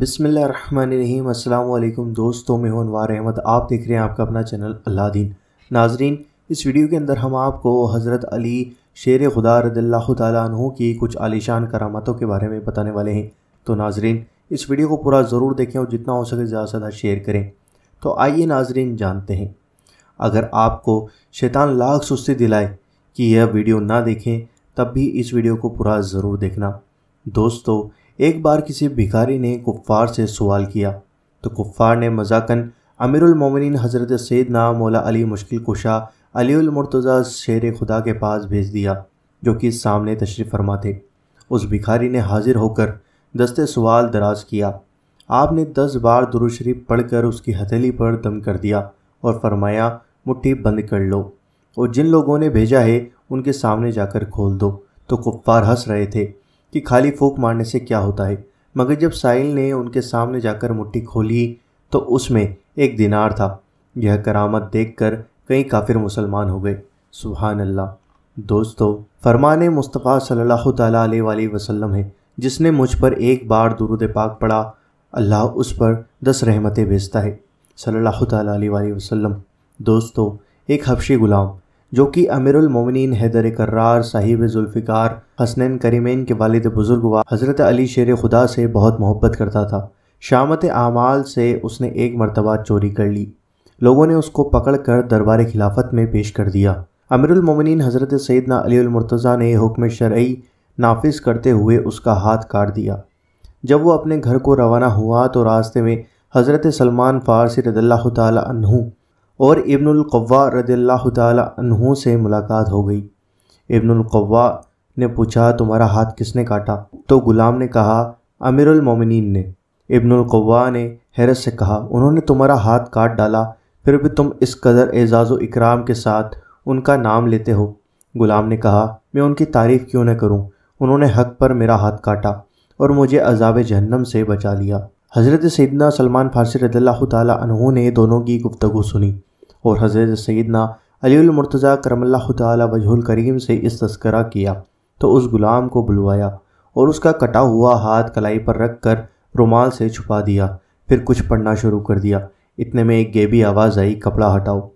बिसमीम अल्लाम दोस्तों मैं हूं अनवार अहमद आप देख रहे हैं आपका अपना चैनल अल्लादीन नाजरीन इस वीडियो के अंदर हम आपको हज़रत अली शेर खुदा रदल्ला तु की कुछ आलिशान करामतों के बारे में बताने वाले हैं तो नाजरीन इस वीडियो को पूरा ज़रूर देखें और जितना हो सके ज़्यादा से ज़्यादा शेयर करें तो आइए नाजरीन जानते हैं अगर आपको शैतान लाख सुस्ती दिलाए कि यह वीडियो ना देखें तब भी इस वीडियो को पूरा ज़रूर देखना दोस्तों एक बार किसी भिखारी ने कुफ़ार से सवाल किया तो कुफ़ार ने मजाकन मोमिनीन हज़रत सैद ना मौला अली मुश्किल कुशा अलीमरतज़ा शेर खुदा के पास भेज दिया जो कि सामने तशरीफ़ फरमा थे उस भिखारी ने हाजिर होकर दस्ते सवाल दराज किया आपने दस बार दुरुशरीफ पढ़कर उसकी हथेली पर दम कर दिया और फरमाया मुट्ठी बंद कर लो और जिन लोगों ने भेजा है उनके सामने जाकर खोल दो तो कुफ़ार हंस रहे थे कि खाली फूक मारने से क्या होता है मगर जब साहिल ने उनके सामने जाकर मुट्ठी खोली तो उसमें एक दिनार था यह करामत देखकर कई काफिर मुसलमान हो गए सुबहान अल्लाह दोस्तों फरमान मुस्तफ़ा सल्लल्लाहु अलैहि वसल्लम है जिसने मुझ पर एक बार दुरुद पाक पढ़ा अल्लाह उस पर दस रहमतें भेजता है सल्लल्लाहु अलैहि वसल्लम दोस्तों एक हबशी ग़ुलाम जो कि अमीरुल मोमिनीन हैदर करार साहिब जुल्फ़िकार हसनैन करीमैन के वालद बुज़ुर्ग व हज़रत अली शेर खुदा से बहुत मोहब्बत करता था शामत आमाल से उसने एक मरतबा चोरी कर ली लोगों ने उसको पकड़ कर दरबार खिलाफत में पेश कर दिया अमीरुल मोमिनीन हज़रत सैदना अलीमरतज़ा ने हुक्म शरई नाफिज करते हुए उसका हाथ काट दिया जब वो अपने घर को रवाना हुआ तो रास्ते में हज़रत सलमान फ़ारसी रदल्ला तहु और इब्नुलकवा रदील्ला तहों से मुलाकात हो गई इब्नुलकवा ने पूछा तुम्हारा हाथ किसने काटा तो गुलाम ने कहा अमीरमिन ने इब्नुलकवा ने हैरत से कहा उन्होंने तुम्हारा हाथ काट डाला फिर भी तुम इस कदर एजाज़ इकराम के साथ उनका नाम लेते हो गुलाम ने कहा मैं उनकी तारीफ़ क्यों न करूं? उन्होंने हक पर मेरा हाथ काटा और मुझे अजाब जहन्नम से बचा लिया हज़रत सैदना सलमान फारसी रदल्ला ने दोनों की गुफ्तु सुनी और हज़रत सैदना अलीमरतज़ा करमल्ला तजहुल करीम से इस तस्करा किया तो उस गुलाम को बुलवाया और उसका कटा हुआ हाथ कलाई पर रख कर रुमाल से छुपा दिया फिर कुछ पढ़ना शुरू कर दिया इतने में एक गेबी आवाज़ आई कपड़ा हटाओ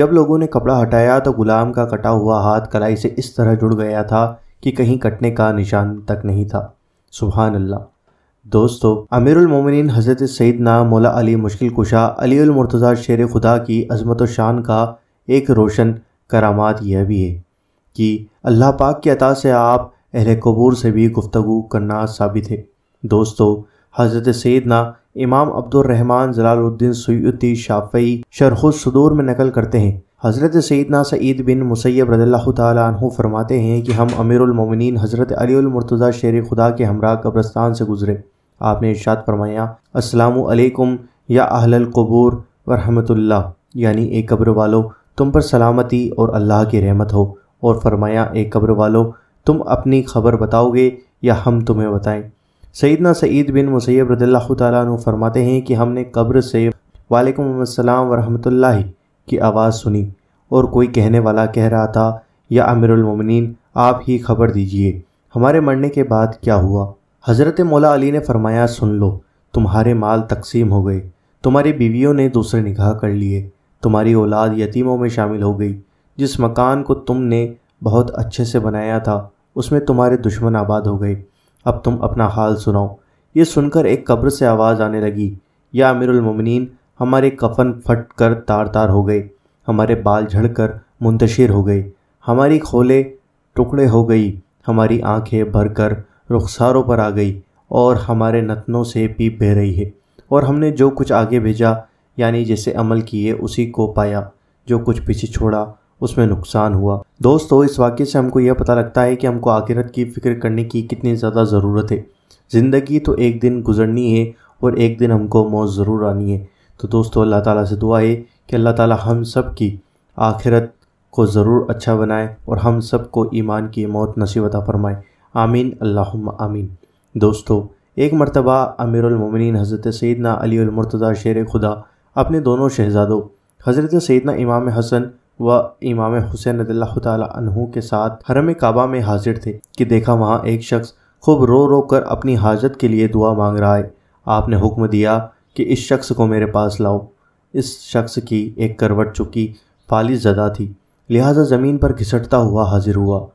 जब लोगों ने कपड़ा हटाया तो गुलाम का कटा हुआ हाथ कलाई से इस तरह जुड़ गया था कि कहीं कटने का निशान तक नहीं था सुबहानल्ला अल्लाह दोस्तों अमीरुल मोमिन हजरत ना मौला अली मुश्किल कुशा अली मुर्तज़ा शेर खुदा की अजमत शान का एक रोशन करामात यह भी है कि अल्लाह पाक की अता से आप अहल कबूर से भी गुफ्तु करना साबित है दोस्तों हजरत ना इमाम अब्दुलरहमान जलालुद्दीन सैदी शाफ़ी शरखुसदूर में नकल करते हैं हज़रत सैदना सईद बिन मुसैब रदल्ला तु फरमाते हैं कि हम अमीरमिन हज़रत अलीमरतज़ा शेर खुदा के हमरा कब्रस्तान से गुज़रे आपने इर्शाद फरमाया असलकुम या अहल कबूर वरहमतुल्ला यानी एक कब्र वालो तुम पर सलामती और अल्लाह की रहमत हो और फरमाया एक कब्र वालो तुम अपनी खबर बताओगे या हम तुम्हें बताएं सैदना सईद बिन मुसैब रदल्ला तरमाते फरमाते हैं कि हमने कब्र से वालेकाम अस्सलाम की आवाज़ सुनी और कोई कहने वाला कह रहा था या अमीरमिन आप ही खबर दीजिए हमारे मरने के बाद क्या हुआ हज़रत मौला अली ने फरमाया सुन लो तुम्हारे माल तकसीम हो गए तुम्हारी बीवियों ने दूसरे निकाह कर लिए तुम्हारी औलाद यतीमों में शामिल हो गई जिस मकान को तुमने बहुत अच्छे से बनाया था उसमें तुम्हारे दुश्मन आबाद हो गए अब तुम अपना हाल सुनाओ ये सुनकर एक कब्र से आवाज़ आने लगी या अमीरमिन हमारे कफन फट कर तार तार हो गए हमारे बाल झड़कर मुंतशिर हो गए हमारी खोले टुकड़े हो गई हमारी आंखें भरकर रुखसारों पर आ गई और हमारे नतनों से पीप बह रही है और हमने जो कुछ आगे भेजा यानी जैसे अमल किए उसी को पाया जो कुछ पीछे छोड़ा उसमें नुकसान हुआ दोस्तों इस वाक्य से हमको यह पता लगता है कि हमको आखिरत की फ़िक्र करने की कितनी ज़्यादा ज़रूरत है ज़िंदगी तो एक दिन गुजरनी है और एक दिन हमको मौत ज़रूर आनी है तो दोस्तों अल्लाह ताला से दुआ है कि अल्लाह ताला हम सब की आखिरत को ज़रूर अच्छा बनाए और हम सब को ईमान की मौत नसीबता फरमाए आमीन अल्लाह आमीन दोस्तों एक मरतबा अमीरमिन हज़रत सैदना अलीमरतदा शेर खुदा अपने दोनों शहजादों हज़रत सैदना इमाम हसन व इमाम हुसैन तहु के साथ हरम काबा में हाजिर थे कि देखा वहाँ एक शख्स खूब रो रो कर अपनी हाजत के लिए दुआ मांग रहा है आपने हुक्म दिया कि इस शख्स को मेरे पास लाओ इस शख्स की एक करवट चुकी फ़ालिस ज़दा थी लिहाजा ज़मीन पर घिसटता हुआ हाजिर हुआ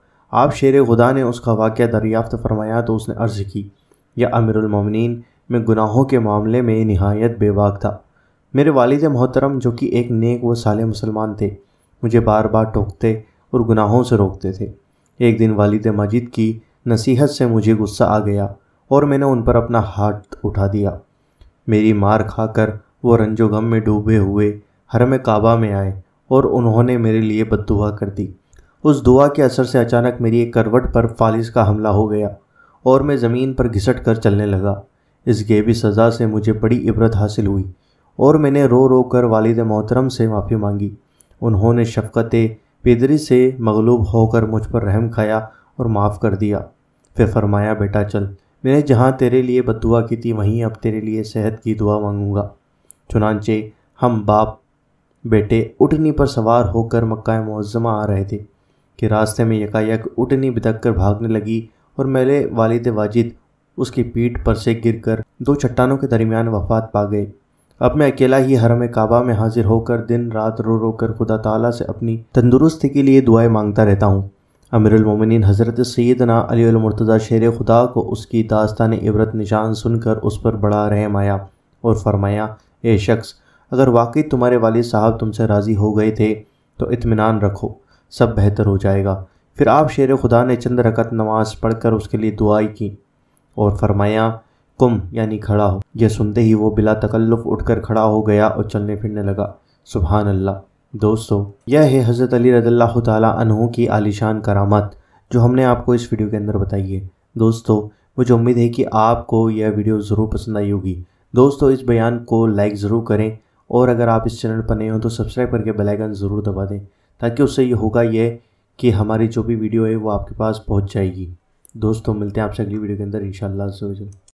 आप शेर खुदा ने उसका वाक़ दरियाफ़त फरमाया तो उसने अर्ज़ की या अमिरमिन में गुनाहों के मामले में नहायत बेबाक था मेरे वालद मोहतरम जो कि एक नेक व साले मुसलमान थे मुझे बार बार टोकते और गुनाहों से रोकते थे एक दिन वालद मजिद की नसीहत से मुझे गुस्सा आ गया और मैंने उन पर अपना हाथ उठा दिया मेरी मार खाकर वो रंजोगम में डूबे हुए हर में काबा में आए और उन्होंने मेरे लिए बददुआ कर दी उस दुआ के असर से अचानक मेरी एक करवट पर फालिस का हमला हो गया और मैं ज़मीन पर घिसट कर चलने लगा इस गेबी सज़ा से मुझे बड़ी इबरत हासिल हुई और मैंने रो रो कर वालद मोहतरम से माफ़ी मांगी उन्होंने शफकत पेदरी से मगलूब होकर मुझ पर रहम खाया और माफ़ कर दिया फिर फरमाया बेटा चल मैंने जहाँ तेरे लिए बदुआ की थी वहीं अब तेरे लिए सेहत की दुआ मांगूंगा चुनानचे हम बाप बेटे उठनी पर सवार होकर मक्का मुआजमा आ रहे थे कि रास्ते में यकायक उठनी बिदक कर भागने लगी और मेरे वालिद वाजिद उसकी पीठ पर से गिरकर दो चट्टानों के दरमियान वफात पा गए अब मैं अकेला ही हरम काबा में हाजिर होकर दिन रात रो रो कर खुदा ताला से अपनी तंदुरुस्ती के लिए दुआएं मांगता रहता हूँ अमीरमिन हज़रत सैदना अली शेर खुदा को उसकी दास्तान इबरत निशान सुनकर उस पर बड़ा रहम आया और फरमाया ए शख्स अगर वाकई तुम्हारे वाले साहब तुमसे राज़ी हो गए थे तो इतमान रखो सब बेहतर हो जाएगा फिर आप शेर खुदा ने चंद रकत नमाज पढ़कर उसके लिए दुआई की और फरमाया कुम यानी खड़ा हो यह सुनते ही वो बिला तकल्लुफ़ उठकर खड़ा हो गया और चलने फिरने लगा सुबहानल्ला दोस्तों यह है हज़रत अली रदल्ला तहों की आलिशान करामत जो हमने आपको इस वीडियो के अंदर बताई है दोस्तों मुझे उम्मीद है कि आपको यह वीडियो ज़रूर पसंद आई होगी दोस्तों इस बयान को लाइक ज़रूर करें और अगर आप इस चैनल पर नए हो तो सब्सक्राइब करके बेल आइकन ज़रूर दबा दें ताकि उससे ये होगा यह कि हमारी जो भी वीडियो है वो आपके पास पहुँच जाएगी दोस्तों मिलते हैं आपसे अगली वीडियो के अंदर इन शाला